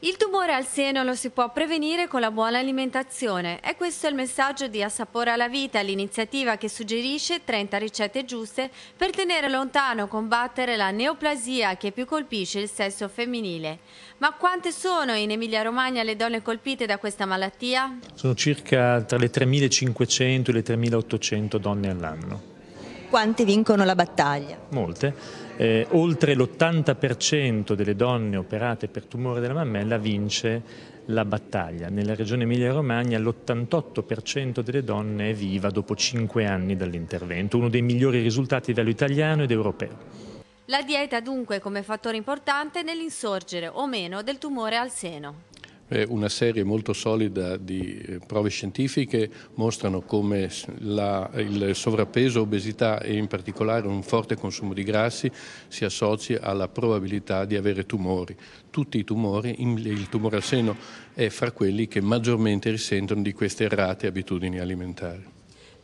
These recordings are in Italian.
Il tumore al seno lo si può prevenire con la buona alimentazione e questo è il messaggio di Assapora alla Vita, l'iniziativa che suggerisce 30 ricette giuste per tenere lontano e combattere la neoplasia che più colpisce il sesso femminile. Ma quante sono in Emilia-Romagna le donne colpite da questa malattia? Sono circa tra le 3.500 e le 3.800 donne all'anno. Quante vincono la battaglia? Molte. Eh, oltre l'80% delle donne operate per tumore della mammella vince la battaglia. Nella regione Emilia-Romagna l'88% delle donne è viva dopo 5 anni dall'intervento, uno dei migliori risultati a livello italiano ed europeo. La dieta dunque come fattore importante nell'insorgere o meno del tumore al seno una serie molto solida di eh, prove scientifiche mostrano come la, il sovrappeso, obesità e in particolare un forte consumo di grassi si associ alla probabilità di avere tumori. Tutti i tumori, il tumore al seno è fra quelli che maggiormente risentono di queste errate abitudini alimentari.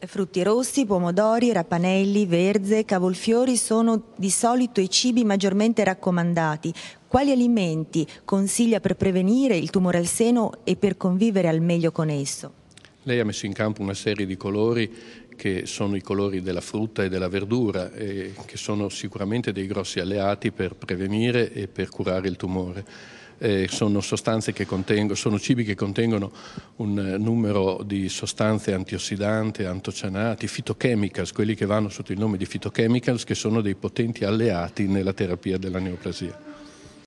Frutti rossi, pomodori, rapanelli, verze, cavolfiori sono di solito i cibi maggiormente raccomandati. Quali alimenti consiglia per prevenire il tumore al seno e per convivere al meglio con esso? Lei ha messo in campo una serie di colori che sono i colori della frutta e della verdura, e che sono sicuramente dei grossi alleati per prevenire e per curare il tumore. Eh, sono, sono cibi che contengono un eh, numero di sostanze antiossidanti, antocianati, fitochemicals, quelli che vanno sotto il nome di fitochemicals, che sono dei potenti alleati nella terapia della neoplasia.